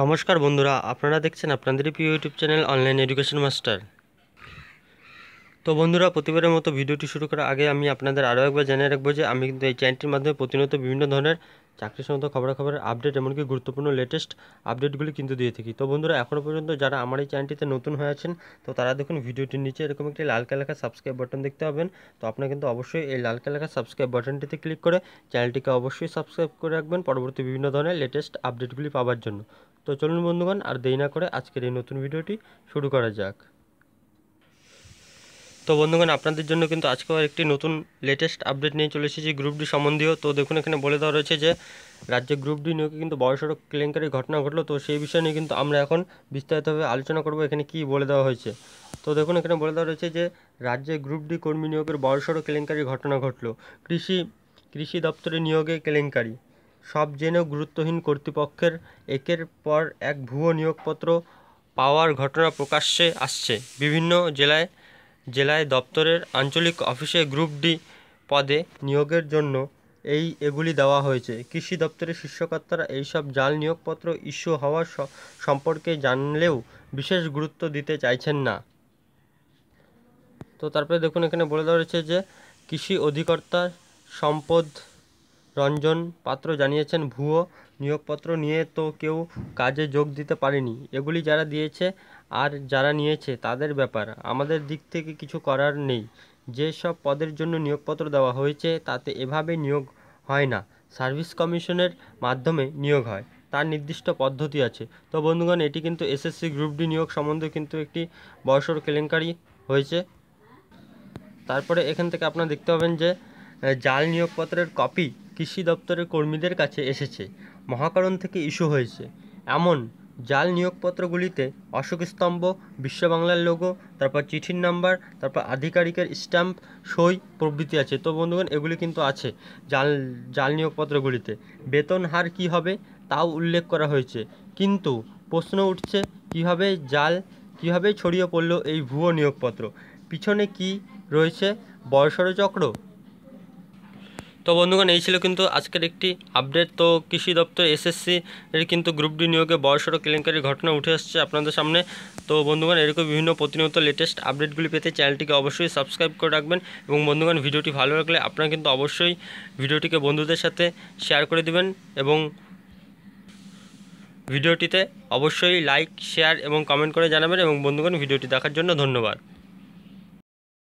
নমস্কার বন্ধুরা আপনারা দেখছেন আপনাদের প্রিয় YouTube channel online education master তো বন্ধুরা প্রতিবারের মতো ভিডিওটি শুরু করার আগে আমি আপনাদের আরও একবার জানিয়ে রাখবো যে আমি কিন্তু এই চ্যানেলটির মাধ্যমে প্রতিনিয়ত বিভিন্ন ধরনের চাকরি সংক্রান্ত খবরাখবরের আপডেট এমনকি গুরুত্বপূর্ণ লেটেস্ট আপডেটগুলি কিন্তু দিয়ে থাকি তো বন্ধুরা এখনও পর্যন্ত যারা আমার এই চ্যানেলটিতে নতুন হয়ে আছেন তো তারা দেখুন ভিডিওটির নিচে এরকম একটি লাল কালাকা সাবস্ক্রাইব বাটন দেখতে পাবেন তো আপনার কিন্তু অবশ্যই এই লাল কালাকা সাবস্ক্রাইব বাটনটিতে ক্লিক করে চ্যানেলটিকে অবশ্যই সাবস্ক্রাইব করে রাখবেন পরবর্তী বিভিন্ন ধরনের লেটেস্ট আপডেটগুলি পাওয়ার জন্য তো চলুন বন্ধুগণ আর দেরি না করে আজকের এই নতুন ভিডিওটি শুরু করা যাক তো বন্ধুগণ আপনাদের জন্য কিন্তু আজকে একটি নতুন লেটেস্ট আপডেট নিয়ে চলে এসেছি গ্রুপ ডি সম্বন্ধীয় তো দেখুন এখানে বলে দেওয়া রয়েছে যে রাজ্যে গ্রুপ ডি নিয়োগে কিন্তু বড়সড় কেলেঙ্কারির ঘটনা ঘটলো তো সেই বিষয় নিয়ে কিন্তু আমরা এখন বিস্তারিতভাবে আলোচনা করব এখানে কি বলে দেওয়া হয়েছে তো দেখুন এখানে বলে দেওয়া রয়েছে যে রাজ্যে গ্রুপ ডি কর্মী নিয়োগের বড়সড় কেলেঙ্কারির ঘটনা ঘটলো কৃষি কৃষি দপ্তরে নিয়োগে কেলেঙ্কারি সব জেনেও গুরুত্বহীন কর্তৃপক্ষের একের পর এক ভুয়ো নিয়োগপত্র পাওয়ার ঘটনা প্রকাশ্যে আসছে বিভিন্ন জেলায় জেলায় দপ্তরের আঞ্চলিক অফিসে গ্রুপ ডি পদে নিয়োগের জন্য এই এগুলি দেওয়া হয়েছে কৃষি দপ্তরের শীর্ষকর্তারা এইসব জাল নিয়োগপত্র ইস্যু হওয়া সম্পর্কে জানলেও বিশেষ গুরুত্ব দিতে চাইছেন না তো তারপরে দেখুন এখানে বলে দেওয়া হয়েছে যে কৃষি অধিকর্তা সম্পদ রঞ্জন পাত্র জানিয়েছেন ভুয়ো নিয়োগপত্র নিয়ে তো কেউ কাজে যোগ দিতে পারেনি এগুলি যারা দিয়েছে আর যারা নিয়েছে তাদের ব্যাপার আমাদের দিক থেকে কিছু করার নেই যে সব পদের জন্য নিয়োগপত্র দেওয়া হয়েছে তাতে এভাবে নিয়োগ হয় না সার্ভিস কমিশনের মাধ্যমে নিয়োগ হয় তার নির্দিষ্ট পদ্ধতি আছে তো বন্ধুগণ এটি কিন্তু এসএসসি গ্রুপ ডি নিয়োগ সম্বন্ধে কিন্তু একটি বয়সর কেলেঙ্কারি হয়েছে তারপরে এখান থেকে আপনারা দেখতে পাবেন যে জাল নিয়োগপত্রের কপি কৃষি দপ্তরের কর্মীদের কাছে এসেছে মহাকরণ থেকে ইস্যু হয়েছে এমন জাল নিয়োগপত্রগুলিতে অশোক স্তম্ভ বিশ্ব বাংলার লোগো তারপর চিঠির নাম্বার তারপর আধিকারিকের স্ট্যাম্প সই প্রভৃতি আছে তো বন্ধুগণ এগুলি কিন্তু আছে জাল জাল নিয়োগপত্রগুলিতে বেতন হার কি হবে তাও উল্লেখ করা হয়েছে কিন্তু প্রশ্ন উঠছে কিভাবে জাল কিভাবে ছড়িয়ে পড়ল এই ভুয়ো নিয়োগপত্র পিছনে কি রয়েছে বয়সর চক্র তো বন্ধুগণ এই ছিল কিন্তু আজকের একটি আপডেট তো কৃষি দপ্তর এসএসসি এর কিন্তু গ্রুপ ডি নিয়োগে সড়ো কেলেঙ্কারির ঘটনা উঠে আসছে আপনাদের সামনে তো বন্ধুগণ এরকম বিভিন্ন প্রতিনিয়ত লেটেস্ট আপডেটগুলি পেতে চ্যানেলটিকে অবশ্যই সাবস্ক্রাইব করে রাখবেন এবং বন্ধুগণ ভিডিওটি ভালো লাগলে আপনারা কিন্তু অবশ্যই ভিডিওটিকে বন্ধুদের সাথে শেয়ার করে দিবেন এবং ভিডিওটিতে অবশ্যই লাইক শেয়ার এবং কমেন্ট করে জানাবেন এবং বন্ধুগণ ভিডিওটি দেখার জন্য ধন্যবাদ